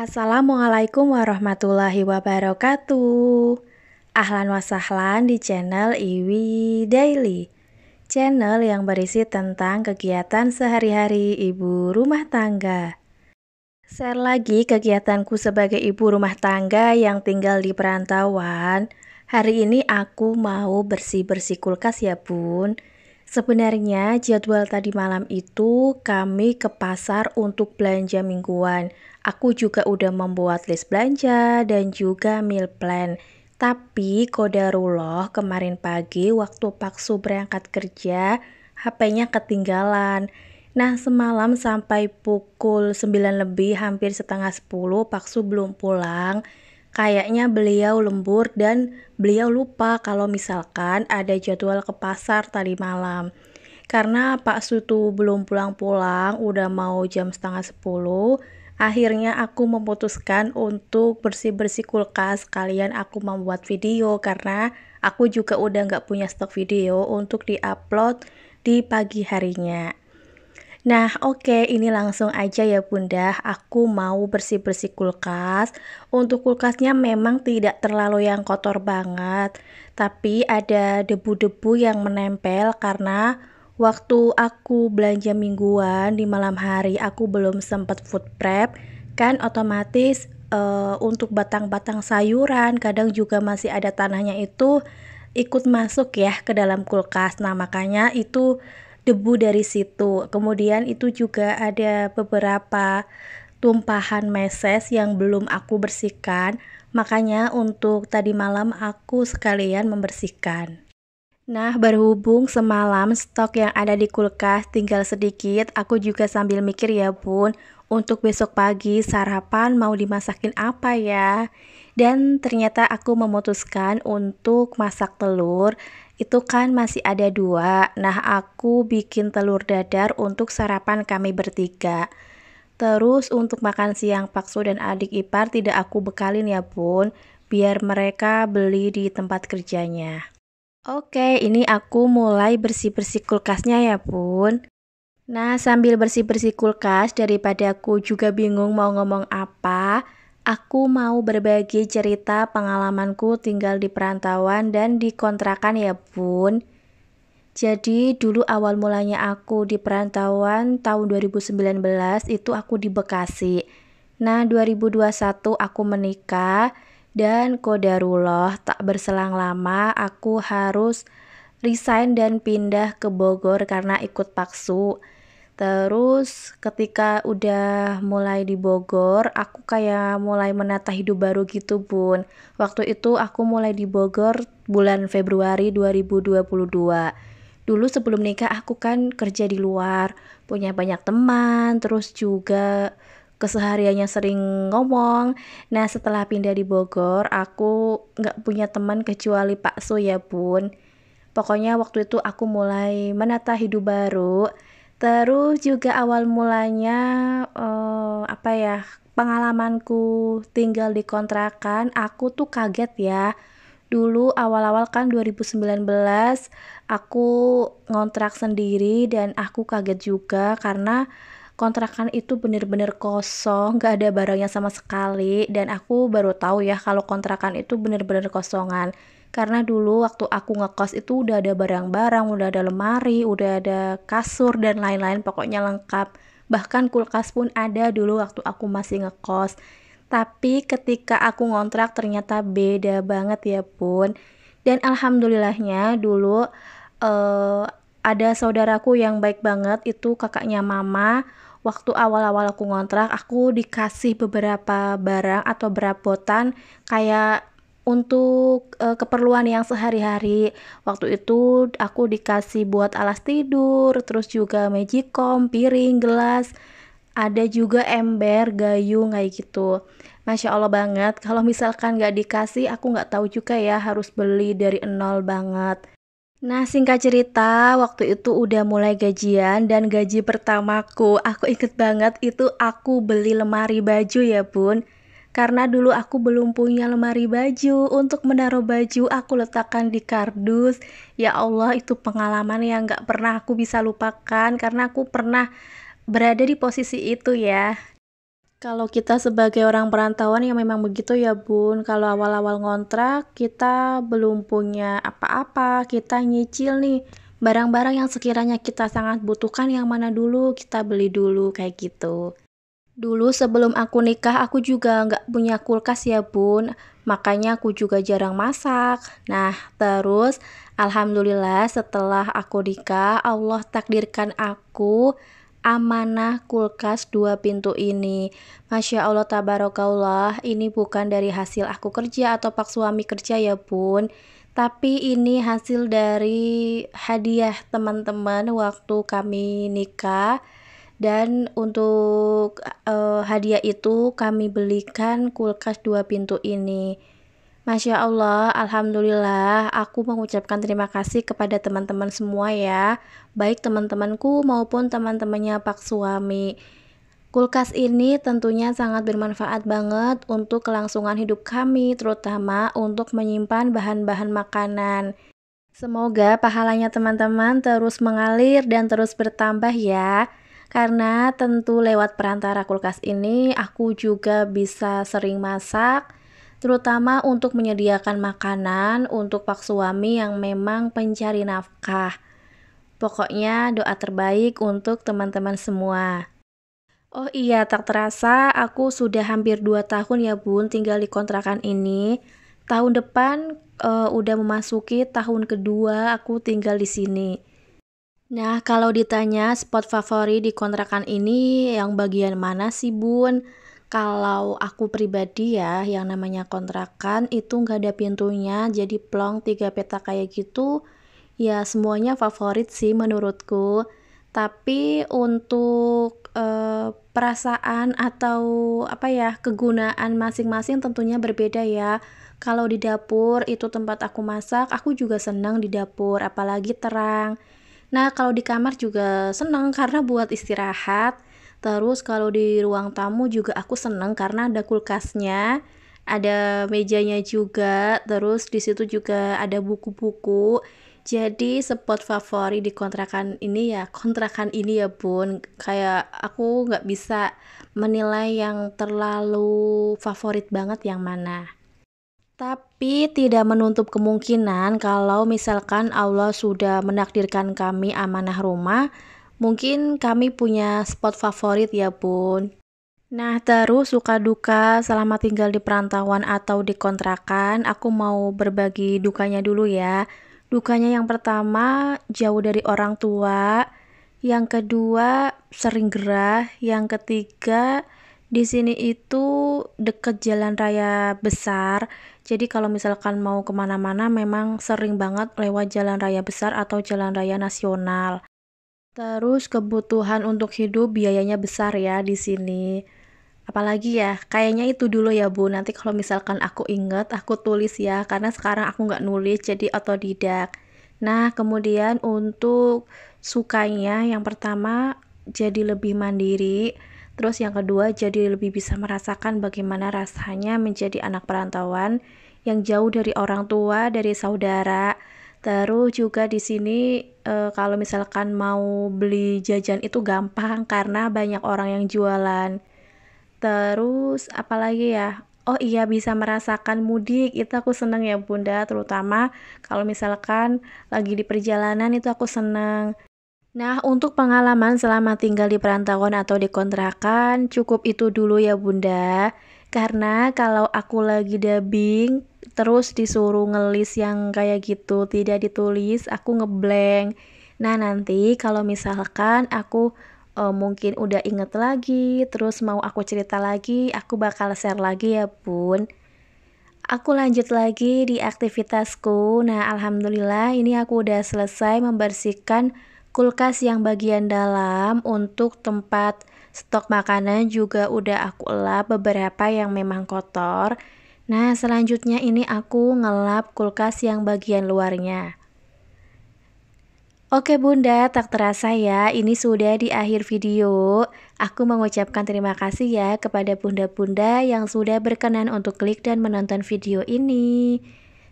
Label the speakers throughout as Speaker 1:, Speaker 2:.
Speaker 1: Assalamualaikum warahmatullahi wabarakatuh Ahlan wasahlan di channel Iwi Daily Channel yang berisi tentang kegiatan sehari-hari ibu rumah tangga Share lagi kegiatanku sebagai ibu rumah tangga yang tinggal di perantauan Hari ini aku mau bersih-bersih kulkas ya bun Sebenarnya jadwal tadi malam itu kami ke pasar untuk belanja mingguan. Aku juga udah membuat list belanja dan juga meal plan. Tapi loh kemarin pagi waktu Pak Su berangkat kerja, HP-nya ketinggalan. Nah semalam sampai pukul 9 lebih hampir setengah 10 Su belum pulang Kayaknya beliau lembur dan beliau lupa kalau misalkan ada jadwal ke pasar tadi malam. Karena Pak Sutu belum pulang-pulang, udah mau jam setengah sepuluh, akhirnya aku memutuskan untuk bersih-bersih kulkas Kalian aku membuat video karena aku juga udah nggak punya stok video untuk diupload di pagi harinya. Nah, oke, ini langsung aja ya Bunda. Aku mau bersih-bersih kulkas. Untuk kulkasnya memang tidak terlalu yang kotor banget, tapi ada debu-debu yang menempel karena waktu aku belanja mingguan di malam hari aku belum sempat food prep, kan otomatis uh, untuk batang-batang sayuran kadang juga masih ada tanahnya itu ikut masuk ya ke dalam kulkas. Nah, makanya itu debu dari situ. Kemudian itu juga ada beberapa tumpahan meses yang belum aku bersihkan. Makanya untuk tadi malam aku sekalian membersihkan. Nah, berhubung semalam stok yang ada di kulkas tinggal sedikit, aku juga sambil mikir ya, Bun, untuk besok pagi sarapan mau dimasakin apa ya? dan ternyata aku memutuskan untuk masak telur itu kan masih ada dua nah aku bikin telur dadar untuk sarapan kami bertiga Terus untuk makan siang Paksu dan adik ipar tidak aku bekalin ya bun, biar mereka beli di tempat kerjanya. Oke, ini aku mulai bersih-bersih kulkasnya ya bun. Nah, sambil bersih-bersih kulkas, daripada aku juga bingung mau ngomong apa, Aku mau berbagi cerita pengalamanku tinggal di perantauan dan di kontrakan ya bun. Jadi dulu awal mulanya aku di perantauan tahun 2019 itu aku di Bekasi. Nah 2021 aku menikah dan kodarullah tak berselang lama aku harus resign dan pindah ke Bogor karena ikut paksu. Terus ketika udah mulai di Bogor, aku kayak mulai menata hidup baru gitu, Bun. Waktu itu aku mulai di Bogor bulan Februari 2022. Dulu sebelum nikah aku kan kerja di luar, punya banyak teman, terus juga kesehariannya sering ngomong. Nah setelah pindah di Bogor, aku nggak punya teman kecuali Pak So ya bun. Pokoknya waktu itu aku mulai menata hidup baru Terus juga awal mulanya uh, apa ya pengalamanku tinggal di kontrakan, aku tuh kaget ya. Dulu awal-awal kan 2019 aku ngontrak sendiri dan aku kaget juga karena kontrakan itu bener-bener kosong, nggak ada barangnya sama sekali dan aku baru tahu ya kalau kontrakan itu bener-bener kosongan karena dulu waktu aku ngekos itu udah ada barang-barang, udah ada lemari, udah ada kasur dan lain-lain, pokoknya lengkap. Bahkan kulkas pun ada dulu waktu aku masih ngekos. Tapi ketika aku ngontrak ternyata beda banget ya pun. Dan alhamdulillahnya dulu uh, ada saudaraku yang baik banget itu kakaknya mama waktu awal-awal aku ngontrak aku dikasih beberapa barang atau berabotan kayak untuk uh, keperluan yang sehari-hari. Waktu itu aku dikasih buat alas tidur, terus juga magicom, piring, gelas, ada juga ember, gayung kayak gitu. Masya Allah banget. Kalau misalkan gak dikasih, aku gak tahu juga ya harus beli dari nol banget. Nah singkat cerita waktu itu udah mulai gajian dan gaji pertamaku aku inget banget itu aku beli lemari baju ya bun karena dulu aku belum punya lemari baju, untuk menaruh baju aku letakkan di kardus. Ya Allah, itu pengalaman yang gak pernah aku bisa lupakan karena aku pernah berada di posisi itu ya. Kalau kita sebagai orang perantauan yang memang begitu ya bun, kalau awal-awal ngontrak kita belum punya apa-apa, kita nyicil nih barang-barang yang sekiranya kita sangat butuhkan yang mana dulu kita beli dulu kayak gitu. Dulu sebelum aku nikah, aku juga nggak punya kulkas ya bun, makanya aku juga jarang masak. Nah, terus Alhamdulillah setelah aku nikah, Allah takdirkan aku amanah kulkas dua pintu ini. Masya Allah tabarakallah, ini bukan dari hasil aku kerja atau pak suami kerja ya bun, tapi ini hasil dari hadiah teman-teman waktu kami nikah dan untuk uh, hadiah itu kami belikan kulkas dua pintu ini. Masya Allah, Alhamdulillah, aku mengucapkan terima kasih kepada teman-teman semua ya, baik teman-temanku maupun teman-temannya Pak Suami. Kulkas ini tentunya sangat bermanfaat banget untuk kelangsungan hidup kami, terutama untuk menyimpan bahan-bahan makanan. Semoga pahalanya teman-teman terus mengalir dan terus bertambah ya karena tentu lewat perantara kulkas ini aku juga bisa sering masak terutama untuk menyediakan makanan untuk pak suami yang memang pencari nafkah. Pokoknya doa terbaik untuk teman-teman semua. Oh iya, tak terasa aku sudah hampir 2 tahun ya bun tinggal di kontrakan ini. Tahun depan e, udah memasuki tahun kedua aku tinggal di sini. Nah, kalau ditanya spot favorit di kontrakan ini yang bagian mana sih, Bun? Kalau aku pribadi ya, yang namanya kontrakan itu nggak ada pintunya, jadi plong tiga peta kayak gitu, ya semuanya favorit sih menurutku. Tapi untuk eh, perasaan atau apa ya kegunaan masing-masing tentunya berbeda ya. Kalau di dapur itu tempat aku masak, aku juga senang di dapur, apalagi terang Nah, kalau di kamar juga seneng karena buat istirahat. Terus kalau di ruang tamu juga aku seneng karena ada kulkasnya, ada mejanya juga, terus di situ juga ada buku-buku. Jadi spot favorit di kontrakan ini ya kontrakan ini ya bun kayak aku nggak bisa menilai yang terlalu favorit banget yang mana. Tapi tidak menutup kemungkinan kalau misalkan Allah sudah menakdirkan kami amanah rumah, mungkin kami punya spot favorit ya bun. Nah terus suka duka selama tinggal di perantauan atau di kontrakan, aku mau berbagi dukanya dulu ya. Dukanya yang pertama jauh dari orang tua, yang kedua sering gerah, yang ketiga di sini itu dekat jalan raya besar jadi kalau misalkan mau kemana-mana memang sering banget lewat jalan raya besar atau jalan raya nasional. Terus kebutuhan untuk hidup biayanya besar ya di sini. Apalagi ya, kayaknya itu dulu ya Bu. Nanti kalau misalkan aku inget, aku tulis ya. Karena sekarang aku nggak nulis, jadi otodidak. Nah, kemudian untuk sukanya yang pertama jadi lebih mandiri Terus yang kedua, jadi lebih bisa merasakan bagaimana rasanya menjadi anak perantauan yang jauh dari orang tua, dari saudara. Terus juga di sini e, kalau misalkan mau beli jajan itu gampang karena banyak orang yang jualan. Terus apalagi ya? Oh iya bisa merasakan mudik itu aku seneng ya bunda terutama kalau misalkan lagi di perjalanan itu aku seneng Nah, untuk pengalaman selama tinggal di perantauan atau di kontrakan, cukup itu dulu ya Bunda. Karena kalau aku lagi dubbing, terus disuruh ngelis yang kayak gitu, tidak ditulis, aku ngeblank. Nah, nanti kalau misalkan aku e, mungkin udah inget lagi, terus mau aku cerita lagi, aku bakal share lagi ya Bun. Aku lanjut lagi di aktivitasku. Nah, alhamdulillah ini aku udah selesai membersihkan Kulkas yang bagian dalam untuk tempat stok makanan juga udah aku lap beberapa yang memang kotor. Nah, selanjutnya ini aku ngelap kulkas yang bagian luarnya. Oke bunda, tak terasa ya, ini sudah di akhir video. Aku mengucapkan terima kasih ya kepada bunda-bunda yang sudah berkenan untuk klik dan menonton video ini.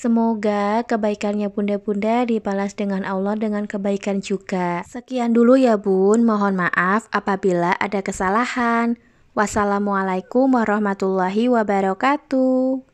Speaker 1: Semoga kebaikannya bunda-bunda dibalas dengan Allah dengan kebaikan juga. Sekian dulu ya bun, mohon maaf apabila ada kesalahan. Wassalamualaikum warahmatullahi wabarakatuh.